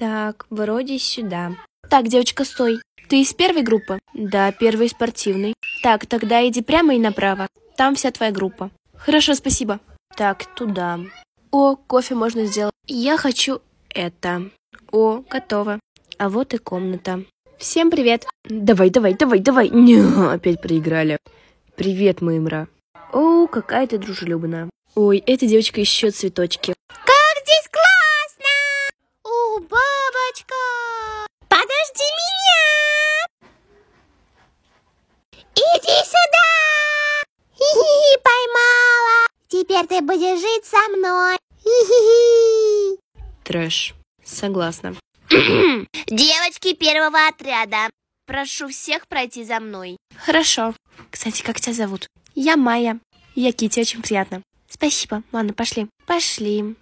Так, вроде сюда. Так, девочка, стой. Ты из первой группы? Да, первой спортивной. Так, тогда иди прямо и направо. Там вся твоя группа. Хорошо, спасибо. Так, туда. О, кофе можно сделать. Я хочу это. О, готово. А вот и комната. Всем привет. Давай, давай, давай, давай. Не, опять проиграли. Привет, Мэймра. О, какая ты дружелюбная. Ой, эта девочка еще цветочки. Как здесь классно! Теперь ты будешь жить со мной. Хи-хи-хи. Трэш. Согласна. Девочки первого отряда, прошу всех пройти за мной. Хорошо. Кстати, как тебя зовут? Я Майя. Я Кити, очень приятно. Спасибо. Ладно, пошли. Пошли.